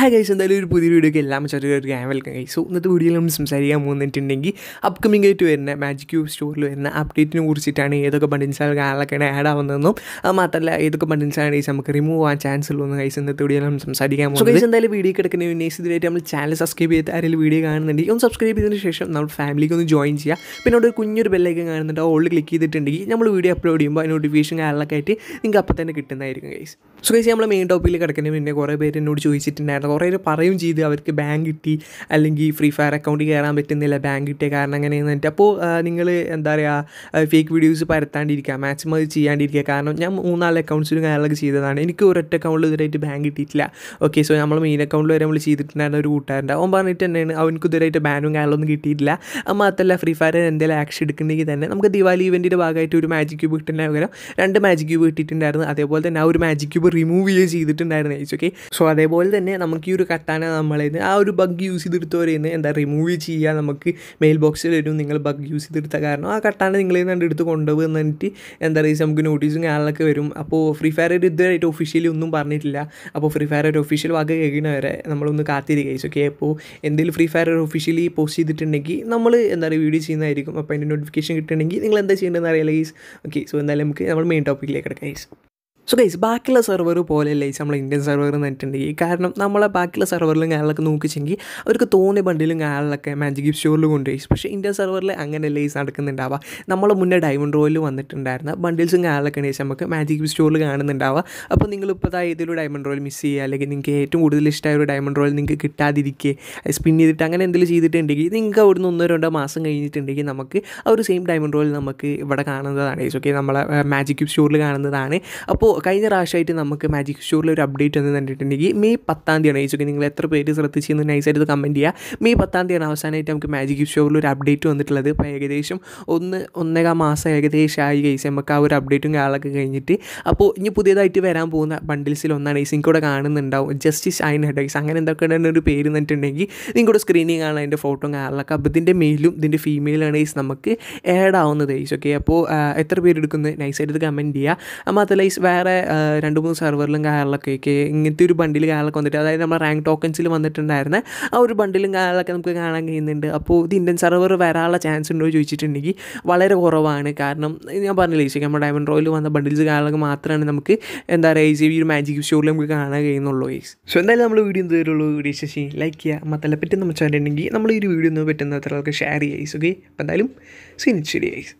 hi guys എന്തായാലും ഒരു പുതിയ വീഡിയോക്ക് എല്ലാം ചെറിയൊരു ഗ്യാൻ വെൽക്കം ഗൈസ് സോ ഇന്നത്തെ വീഡിയോയിൽ നമ്മൾ സംസാരിക്കാൻ പോകുന്നിട്ടുണ്ടെങ്കിൽ അപ്കമിംഗ് ആയിട്ട് വരുന്ന മാജിക് ക്യൂബ് സ്റ്റോറിൽ വരുന്ന അപ്ഡേറ്റിനെ കുറിച്ചിട്ടാണ് ഏതൊക്കെ ബണ്ടിൻസാണ് കാലൊക്കെയാണ് ആഡ് ആവുന്നതെന്നും അത് മാത്രമല്ല ഏതൊക്കെ ബണ്ടിൻസാണ് ഗൈസ് നമുക്ക് റിമൂവ് ആവാൻ ചാൻസ് ഉള്ളതെന്ന് ഗൈസ് ഇന്നത്തെ വീഡിയോയിൽ നമ്മൾ സംസാരിക്കാൻ പോകുന്നത് ഗൈസ് എന്തായാലും വീഡിയോ കിടക്കുന്ന വിനേസ് ഇതിലായിട്ട് നമ്മൾ ചാനൽ സബ്സ്ക്രൈബ് ചെയ്ത് ആരെങ്കിലും വീഡിയോ കാണുന്നുണ്ടെങ്കിൽ ഒന്ന് സബ്സ്ക്രൈബ് ചെയ്തതിന് ശേഷം നമ്മൾ ഫാമിലിക്ക് ഒന്ന് ജോയിൻ ചെയ്യുക പിന്നെ അവിടെ ഒരു കുഞ്ഞൊരു ബെല്ലൈക്കൻ കാണുന്നുണ്ട് ഓൾഡ് ക്ലിക്ക് ചെയ്തിട്ടുണ്ടെങ്കിൽ നമ്മൾ വീഡിയോ അപ്ലോഡ് ചെയ്യുമ്പോൾ അതിന് നോട്ടിഫിക്കേഷൻ കാലൊക്കെ ആയിട്ട് നിങ്ങൾക്ക് അപ്പോൾ തന്നെ കിട്ടുന്നതായിരിക്കും ഗൈസ് സോ ഗൈസ് നമ്മൾ മെയിൻ ടോപ്പിക്കിൽ കിടക്കുന്ന പിന്നെ കുറേ പേര് എന്നോട് ചോദിച്ചിട്ടുണ്ടായിരുന്നു കുറേ പേര് പറയും ചെയ്ത് അവർക്ക് ബാങ്ക് കിട്ടി അല്ലെങ്കിൽ ഫ്രീ ഫയർ അക്കൗണ്ട് കയറാൻ പറ്റുന്നില്ല ബാങ്ക് കിട്ടിയ കാരണം അങ്ങനെയെന്ന് വെച്ചിട്ട് അപ്പോൾ നിങ്ങൾ എന്താ പറയുക ഫേക്ക് വീഡിയോസ് പരത്താണ്ടിരിക്കുക മാക്സിമം അത് ചെയ്യാണ്ടിരിക്കുക കാരണം ഞാൻ മൂന്നാല് അക്കൗണ്ട്സിലും കാര്യങ്ങളൊക്കെ ചെയ്തതാണ് എനിക്ക് ഒരൊറ്റ അക്കൗണ്ടിൽ ഇതുവരെയായിട്ട് ബാങ്ക് കിട്ടിയിട്ടില്ല ഓക്കെ സോ നമ്മൾ മെയിൻ അക്കൗണ്ടിൽ വരെ നമ്മൾ ചെയ്തിട്ടുണ്ടായിരുന്ന ഒരു കൂട്ടുകാരൻ്റെ അവൻ പറഞ്ഞിട്ട് തന്നെയാണ് അവനക്ക് ഇതുവരെയായിട്ട് ബാനും കാര്യങ്ങളൊന്നും കിട്ടിയിട്ടില്ല അത് മാത്രമല്ല ഫ്രീ ഫയറിൽ എന്തെങ്കിലും ആക്ഷൻ എടുക്കുന്നെങ്കിൽ തന്നെ നമുക്ക് ദിവാലി ഇവൻറ്റിൻ്റെ ഭാഗമായിട്ട് ഒരു മാജിക് ക്യൂബ് കിട്ടുന്നതിന് രണ്ട് മാജിക് ക്യൂബ് കിട്ടിയിട്ടുണ്ടായിരുന്നു അതേപോലെ തന്നെ ആ ഒരു മാജിക് ക്യൂബ് റിമൂവ് ചെയ്യുകയും ചെയ്തിട്ടുണ്ടായിരുന്നു ഓക്കെ സോ അതേപോലെ തന്നെ നമുക്ക് നമുക്ക് ഈ ഒരു കട്ടാന നമ്മളേന്ന് ആ ഒരു ബഗ് യൂസ് ചെയ്തെടുത്തവരേന്ന് എന്താ റിമൂവ് ചെയ്യുക നമുക്ക് മെയിൽ ബോക്സിൽ വരും നിങ്ങൾ ബഗ് യൂസ് ചെയ്തെടുത്ത കാരണം ആ കട്ടാന നിങ്ങളെ കണ്ട് എടുത്ത് കൊണ്ടുപോകുന്ന എന്നിട്ട് എന്താ പറയുക നമുക്ക് നോട്ടീസും കാര്യങ്ങളൊക്കെ വരും അപ്പോൾ ഫ്രീ ഫയർ ഇതുവരെയായിട്ട് ഒഫീഷ്യലി ഒന്നും പറഞ്ഞിട്ടില്ല അപ്പോൾ ഫ്രീ ഫയർ ഒരു ഒഫീഷ്യൽ വാക്ക് കേൾക്കുന്നവരെ നമ്മളൊന്ന് കാത്തിരിക്കുകയും ഓക്കെ അപ്പോൾ എന്തെങ്കിലും ഫ്രീ ഫയർ ഒഫീഷ്യലി പോസ്റ്റ് ചെയ്തിട്ടുണ്ടെങ്കിൽ നമ്മൾ എന്താ പറയുക വീഡിയോ ചെയ്യുന്നതായിരിക്കും അപ്പോൾ അതിൻ്റെ നോട്ടിഫിക്കേഷൻ കിട്ടണമെങ്കിൽ നിങ്ങൾ എന്താ ചെയ്യേണ്ടതെന്ന് അറിയാം ഗൈസ് ഓക്കെ സോ എന്തായാലും നമുക്ക് നമ്മൾ മെയിൻ ടോപ്പിക്കിലേക്ക് കിടക്കാം ഗൈസ് സോ ഗൈസ് ബാക്കിയുള്ള സെർവർ പോലെയല്ല ഈ നമ്മളെ ഇന്ത്യൻ സെർവർ എന്നിട്ടുണ്ടെങ്കിൽ കാരണം നമ്മളെ ബാക്കിയുള്ള സെർവറിലും കാര്യങ്ങളൊക്കെ നോക്കിച്ചെങ്കിൽ അവർക്ക് തോന്നിയ ബണ്ടിലും കാര്യങ്ങളൊക്കെ മാജിക് സ്റ്റോറിൽ കൊണ്ടുപോയി പക്ഷേ ഇന്ത്യൻ സെർവറിൽ അങ്ങനെ ലേസ് നടക്കുന്നുണ്ടാവുക നമ്മൾ മുന്നേ ഡയമണ്ട് റോയിൽ വന്നിട്ടുണ്ടായിരുന്ന ബണ്ടിൽസും ആളൊക്കെ ഉണ്ടെങ്കിൽ നമുക്ക് മാജിക് സ്റ്റോറിൽ കാണുന്നുണ്ടാവുക അപ്പോൾ നിങ്ങൾ നിങ്ങളിപ്പോൾ ഏതൊരു ഡയമണ്ട് റോയിൽ മിസ് ചെയ്യുക അല്ലെങ്കിൽ നിങ്ങൾക്ക് ഏറ്റവും കൂടുതൽ ഇഷ്ടമായ ഒരു ഡയമണ്ട് റോയിൽ നിങ്ങൾക്ക് കിട്ടാതിരിക്കുക സ്പിൻ ചെയ്തിട്ട് അങ്ങനെ എന്തെങ്കിലും ചെയ്തിട്ടുണ്ടെങ്കിൽ നിങ്ങൾക്ക് അവിടുന്ന് ഒന്നോ രണ്ടോ മാസം കഴിഞ്ഞിട്ടുണ്ടെങ്കിൽ നമുക്ക് ആ ഒരു സെയിം ഡയമണ്ട് റോയിൽ നമുക്ക് ഇവിടെ കാണുന്നതാണ് ഓക്കെ നമ്മളെ മാജിക് ക്യൂബ് സ്റ്റോറിൽ കാണുന്നതാണ് അപ്പോൾ കഴിഞ്ഞ പ്രാവശ്യമായിട്ട് നമുക്ക് മാജിക് ഷോറിൽ ഒരു അപ്ഡേറ്റ് എന്ന് കണ്ടിട്ടുണ്ടെങ്കിൽ മെയ് പത്താം തീയതി ഏച്ചൊക്കെ നിങ്ങൾ എത്ര പേര് ശ്രദ്ധിച്ചെന്ന് നൈസായിട്ട് കമൻറ്റ് ചെയ്യുക മെയ് പത്താം തീയതിയാണ് അവസാനമായിട്ട് നമുക്ക് മാജിക് ഷോറിൽ ഒരു അപ്ഡേറ്റ് വന്നിട്ടുള്ളത് അപ്പോൾ ഏകദേശം ഒന്ന് ഒന്നേകാ മാസം ഏകദേശം ആയി കേസ് നമുക്ക് ആ ഒരു അപ്ഡേറ്റും കാലൊക്കെ കഴിഞ്ഞിട്ട് അപ്പോൾ ഇനി പുതിയതായിട്ട് വരാൻ പോകുന്ന ബണ്ടിൽസിൽ ഒന്നാണ് ഏസ് കൂടെ കാണുന്നുണ്ടാവും ജസ്റ്റിസ് അയൻ ഹെഡൈസ് അങ്ങനെ എന്തൊക്കെ ഒരു പേര് എന്നിട്ടുണ്ടെങ്കിൽ നിങ്ങളുടെ സ്ക്രീനിങ് കാണാൻ അതിൻ്റെ ഫോട്ടോ കാണലൊക്കെ അപ്പോൾ ഇതിൻ്റെ മെയിലും ഇതിൻ്റെ ആണ് ഏസ് നമുക്ക് ആഡ് ആവുന്നത് ഏസ് ഓക്കെ അപ്പോൾ എത്ര പേര് എടുക്കുന്നത് നൈസായിട്ട് കമൻറ്റ് ചെയ്യുക മാത്രമല്ല ഈസ് വേറെ വേറെ രണ്ട് മൂന്ന് സെർവറിലും കാര്യങ്ങളൊക്കെ ഇങ്ങനത്തെ ഒരു ബണ്ടിൽ കാര്യങ്ങളൊക്കെ വന്നിട്ട് അതായത് നമ്മുടെ റാങ്ക് ടോക്കൻസിൽ വന്നിട്ടുണ്ടായിരുന്ന ആ ഒരു ബണ്ടിലും കാര്യങ്ങളൊക്കെ നമുക്ക് കാണാൻ കഴിയുന്നുണ്ട് അപ്പോൾ ഇത് ഇന്ത്യൻ സെർവർ വരാനുള്ള ചാൻസ് ഉണ്ടോ ചോദിച്ചിട്ടുണ്ടെങ്കിൽ വളരെ കുറവാണ് കാരണം ഞാൻ പറഞ്ഞില്ലേ നമ്മുടെ ഡയമണ്ട് റോയിൽ വന്ന ബണ്ടിൽസ് കാര്യങ്ങളൊക്കെ മാത്രമാണ് നമുക്ക് എന്താ പറയുക ഈ ഒരു മാജിക് ഷോയിൽ നമുക്ക് കാണാൻ കഴിയുന്നുള്ളൂ ഈസ് സോ എന്തായാലും നമ്മൾ വീഡിയോ എന്ത് വീഡിയോ ശശി ലൈക്ക് ചെയ്യുക മത്തല പറ്റി നമ്മൾ ചേട്ടനുണ്ടെങ്കിൽ നമ്മൾ ഈ ഒരു വീഡിയോ ഒന്ന് പറ്റുന്ന അത്ര ഷെയർ ചെയ്യുക ഓക്കെ അപ്പോൾ എന്തായാലും സിനിശ്ശേരി ഐസ്